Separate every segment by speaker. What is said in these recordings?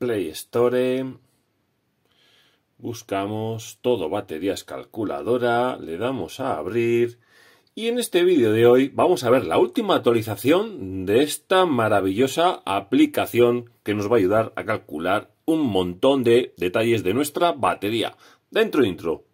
Speaker 1: Play Store. Buscamos todo baterías calculadora, le damos a abrir y en este vídeo de hoy vamos a ver la última actualización de esta maravillosa aplicación que nos va a ayudar a calcular un montón de detalles de nuestra batería. Dentro intro.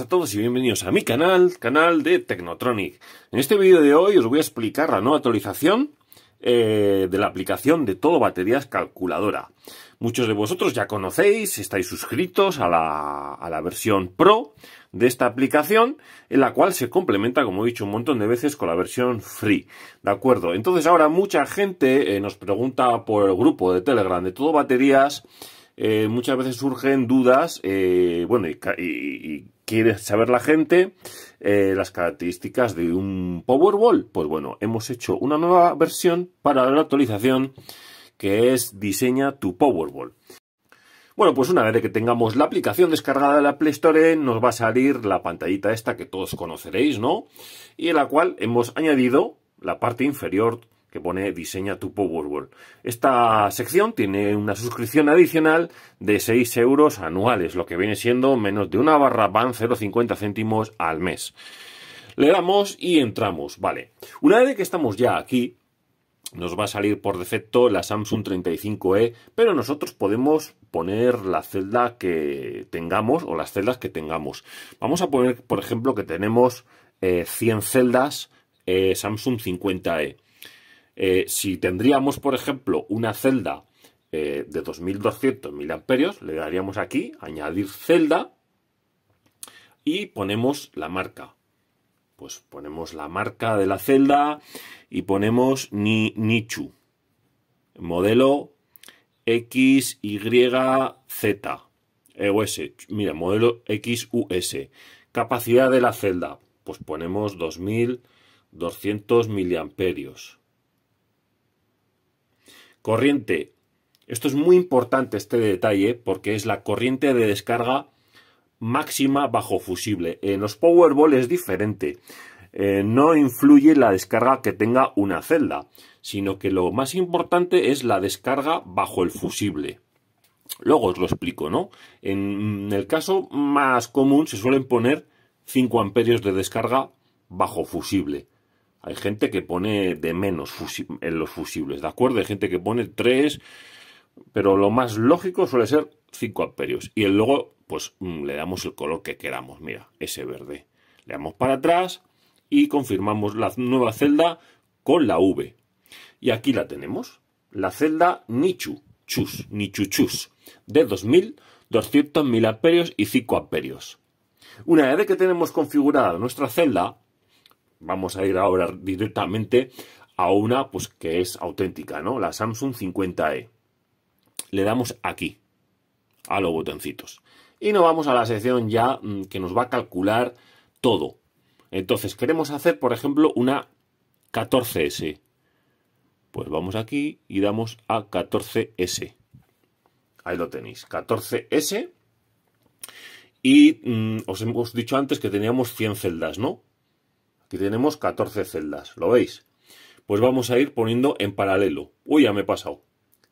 Speaker 1: a todos y bienvenidos a mi canal, canal de Technotronic. En este vídeo de hoy os voy a explicar la nueva actualización eh, de la aplicación de todo baterías calculadora. Muchos de vosotros ya conocéis, estáis suscritos a la, versión Pro de esta aplicación, en la cual se complementa, como he dicho un montón de veces, con la versión Free. ¿De acuerdo? Entonces ahora mucha gente eh, nos pregunta por el grupo de Telegram de todo baterías, eh, muchas veces surgen dudas, bueno, y, quiere saber la gente eh, las características de un Powerball. Pues bueno, hemos hecho una nueva versión para la actualización que es Diseña tu Powerball. Bueno, pues una vez que tengamos la aplicación descargada de la Play Store, nos va a salir la pantallita esta que todos conoceréis, ¿no? Y en la cual hemos añadido la parte inferior que pone diseña tu Powerwall. Esta sección tiene una suscripción adicional de 6 euros anuales, lo que viene siendo menos de una barra van 0,50 céntimos al mes. Le damos y entramos, vale. Una vez que estamos ya aquí, nos va a salir por defecto la Samsung 35E, pero nosotros podemos poner la celda que tengamos o las celdas que tengamos. Vamos a poner, por ejemplo, que tenemos 100 eh, celdas eh, Samsung 50E. Eh, si tendríamos, por ejemplo, una celda eh, de 2200 miliamperios, le daríamos aquí, añadir celda, y ponemos la marca. Pues ponemos la marca de la celda y ponemos ni, Nichu. Modelo XYZ. EOS. Mira, modelo XUS. Capacidad de la celda. Pues ponemos 2200 miliamperios corriente, esto es muy importante este detalle porque es la corriente de descarga máxima bajo fusible. En los Powerball es diferente. Eh, no influye la descarga que tenga una celda, sino que lo más importante es la descarga bajo el fusible. Luego os lo explico, ¿no? En el caso más común se suelen poner 5 amperios de descarga bajo fusible. Hay gente que pone de menos en los fusibles, ¿de acuerdo? Hay gente que pone 3, pero lo más lógico suele ser 5 amperios. Y luego, pues mm, le damos el color que queramos, mira, ese verde. Le damos para atrás y confirmamos la nueva celda con la V. Y aquí la tenemos, la celda Nichu, Chus, Nichu Chus, de 2200.000 mil amperios y 5 amperios. Una vez que tenemos configurada nuestra celda, vamos a ir ahora directamente a una pues que es auténtica, ¿no? La Samsung 50e. Le damos aquí a los botoncitos. Y nos vamos a la sección ya mm, que nos va a calcular todo. Entonces, queremos hacer, por ejemplo, una 14S. Pues vamos aquí y damos a 14S. Ahí lo tenéis, 14S. Y mm, os hemos dicho antes que teníamos 100 celdas, ¿no? Si tenemos 14 celdas, ¿lo veis? Pues vamos a ir poniendo en paralelo. Uy, ya me he pasado.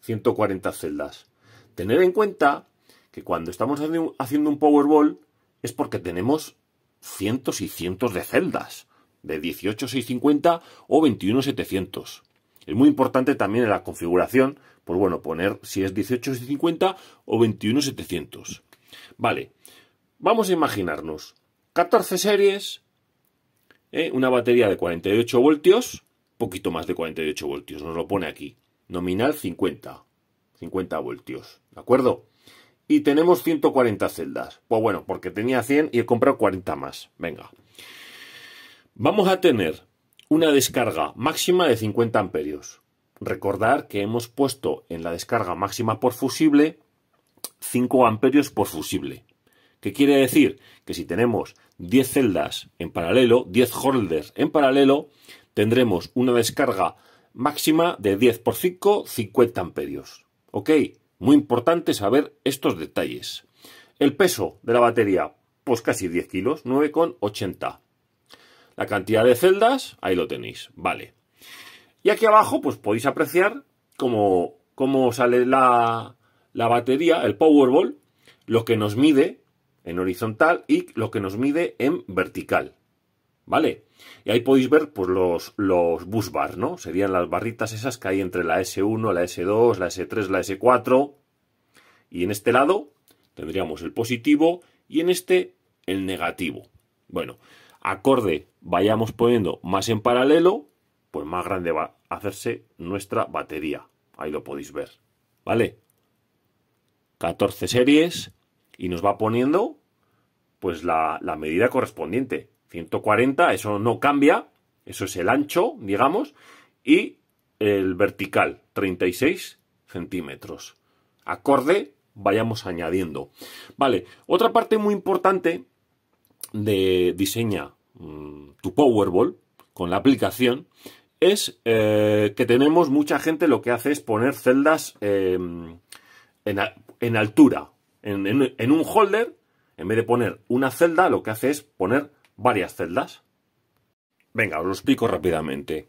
Speaker 1: 140 celdas. Tener en cuenta que cuando estamos haciendo un Powerball es porque tenemos cientos y cientos de celdas, de 18650 o 21700. Es muy importante también en la configuración, pues bueno, poner si es 18650 o 21700. Vale, vamos a imaginarnos 14 series ¿eh? una batería de 48 voltios, poquito más de 48 voltios, nos lo pone aquí, nominal 50, 50 voltios, ¿de acuerdo? Y tenemos 140 celdas, pues bueno, porque tenía 100 y he comprado 40 más, venga. Vamos a tener una descarga máxima de 50 amperios. Recordar que hemos puesto en la descarga máxima por fusible 5 amperios por fusible. ¿Qué quiere decir? Que si tenemos 10 celdas en paralelo, 10 holders en paralelo, tendremos una descarga máxima de 10 por 5, 50 amperios. ¿Ok? Muy importante saber estos detalles. El peso de la batería, pues casi 10 kilos, 9,80. La cantidad de celdas, ahí lo tenéis, vale. Y aquí abajo, pues podéis apreciar cómo, cómo sale la batería, el Powerball, lo que nos mide horizontal y lo que nos mide en vertical. ¿Vale? Y ahí podéis ver pues, los, los bus bars, ¿no? Serían las barritas esas que hay entre la S1, la S2, la S3, la S4. Y en este lado tendríamos el positivo y en este el negativo. Bueno, acorde vayamos poniendo más en paralelo, pues más grande va a hacerse nuestra batería. Ahí lo podéis ver. ¿Vale? 14 series y nos va poniendo pues la, medida correspondiente. 140, eso no cambia, eso es el ancho, digamos, y el vertical, 36 centímetros. Acorde, vayamos añadiendo. Vale, otra parte muy importante de diseña mm, tu Powerball con la aplicación es eh, que tenemos mucha gente lo que hace es poner celdas em, en, altura, en un holder en vez de poner una celda, lo que hace es poner varias celdas. Venga, os lo explico rápidamente.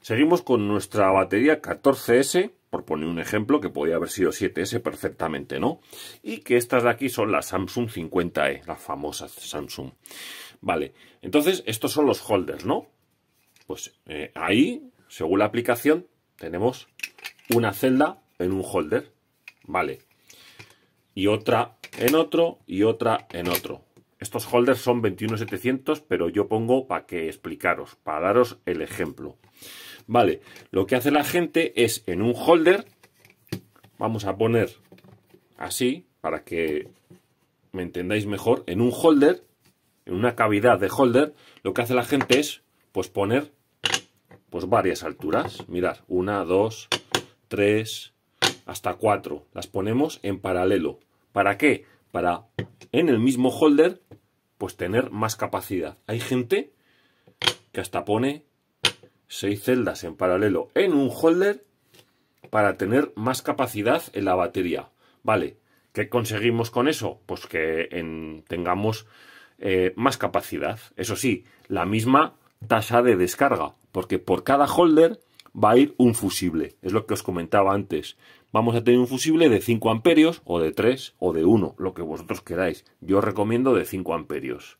Speaker 1: Seguimos con nuestra batería 14S, por poner un ejemplo, que podría haber sido 7S perfectamente, ¿no? Y que estas de aquí son las Samsung 50E, las famosas Samsung. Vale, entonces estos son los holders, ¿no? Pues eh, ahí, según la aplicación, tenemos una celda en un holder, ¿vale? Y otra en otro y otra en otro. Estos holders son 21700, pero yo pongo para que explicaros, para daros el ejemplo. Vale, lo que hace la gente es en un holder, vamos a poner así, para que me entendáis mejor, en un holder, en una cavidad de holder, lo que hace la gente es pues poner pues varias alturas. Mirad, una, dos, tres, hasta cuatro. Las ponemos en paralelo. ¿Para qué? Para en el mismo holder, pues tener más capacidad. Hay gente que hasta pone seis celdas en paralelo en un holder para tener más capacidad en la batería. Vale, ¿qué conseguimos con eso? Pues que en, tengamos eh, más capacidad. Eso sí, la misma tasa de descarga, porque por cada holder va a ir un fusible. Es lo que os comentaba antes vamos a tener un fusible de 5 amperios o de 3 o de 1, lo que vosotros queráis. Yo recomiendo de 5 amperios.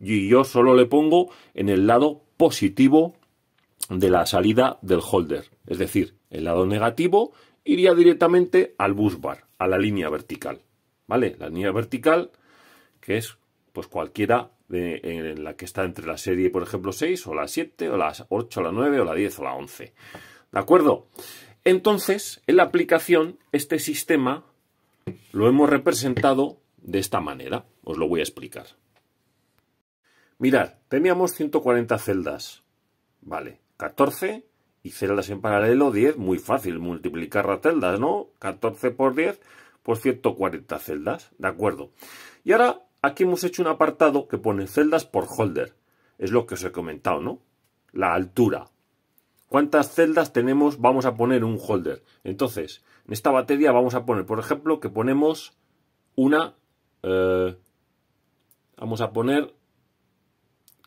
Speaker 1: Y yo solo le pongo en el lado positivo de la salida del holder. Es decir, el lado negativo iría directamente al bus bar, a la línea vertical. ¿Vale? La línea vertical, que es pues cualquiera de, en la que está entre la serie, por ejemplo, 6 o la 7 o la 8 o la 9 o la 10 o la 11. ¿De acuerdo? Entonces, en la aplicación, este sistema lo hemos representado de esta manera. Os lo voy a explicar. Mirad, teníamos 140 celdas. Vale, 14 y celdas en paralelo 10. Muy fácil multiplicar las celdas, ¿no? 14 por 10, pues 140 celdas. De acuerdo. Y ahora aquí hemos hecho un apartado que pone celdas por holder. Es lo que os he comentado, ¿no? La altura. ¿Cuántas celdas tenemos? Vamos a poner un holder. Entonces, en esta batería vamos a poner, por ejemplo, que ponemos una... Eh, vamos a poner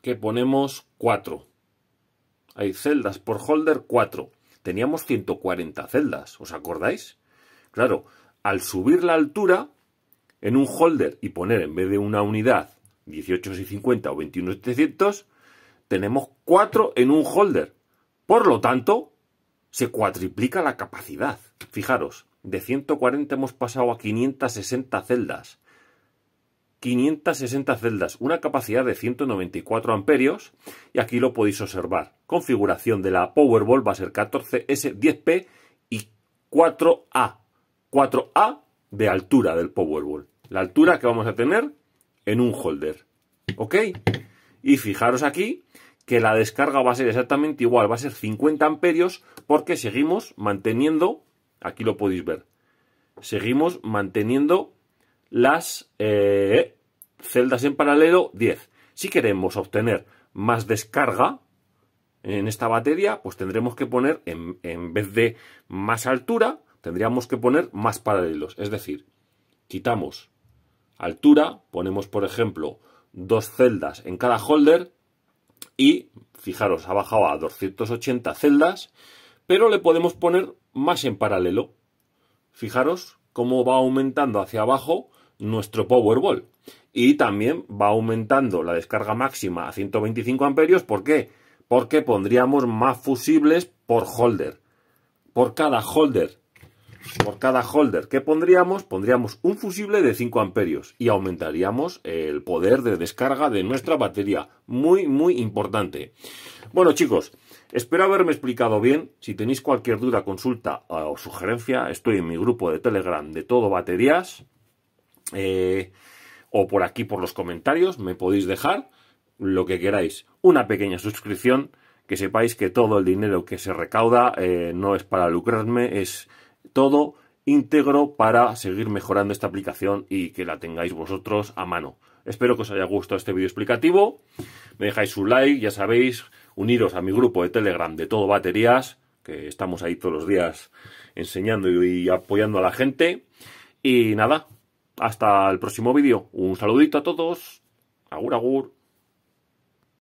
Speaker 1: que ponemos 4. Hay celdas por holder cuatro. Teníamos 140 celdas, ¿os acordáis? Claro, al subir la altura en un holder y poner en vez de una unidad 18650 o 21700, tenemos cuatro en un holder. Por lo tanto, se cuatriplica la capacidad. Fijaros, de 140 hemos pasado a 560 celdas. 560 celdas, una capacidad de 194 amperios y aquí lo podéis observar. Configuración de la Powerball va a ser 14S10P y 4A. 4A de altura del Powerball. La altura que vamos a tener en un holder. ¿Ok? Y fijaros aquí que la descarga va a ser exactamente igual, va a ser 50 amperios porque seguimos manteniendo, aquí lo podéis ver, seguimos manteniendo las eh, celdas en paralelo 10. Si queremos obtener más descarga en esta batería, pues tendremos que poner, en, en vez de más altura, tendríamos que poner más paralelos. Es decir, quitamos altura, ponemos por ejemplo dos celdas en cada holder y, fijaros, ha bajado a 280 celdas, pero le podemos poner más en paralelo. Fijaros cómo va aumentando hacia abajo nuestro Powerball. Y también va aumentando la descarga máxima a 125 amperios. ¿Por qué? Porque pondríamos más fusibles por holder. Por cada holder por cada holder que pondríamos, pondríamos un fusible de 5 amperios y aumentaríamos el poder de descarga de nuestra batería. Muy, muy importante. Bueno, chicos, espero haberme explicado bien. Si tenéis cualquier duda, consulta eh, o sugerencia, estoy en mi grupo de Telegram de todo baterías. Eh, o por aquí, por los comentarios, me podéis dejar lo que queráis. Una pequeña suscripción. Que sepáis que todo el dinero que se recauda eh, no es para lucrarme, es todo íntegro para seguir mejorando esta aplicación y que la tengáis vosotros a mano. Espero que os haya gustado este vídeo explicativo. Me dejáis un like, ya sabéis, uniros a mi grupo de Telegram de todo baterías, que estamos ahí todos los días enseñando y apoyando a la gente. Y nada, hasta el próximo vídeo. Un saludito a todos. Agur, agur.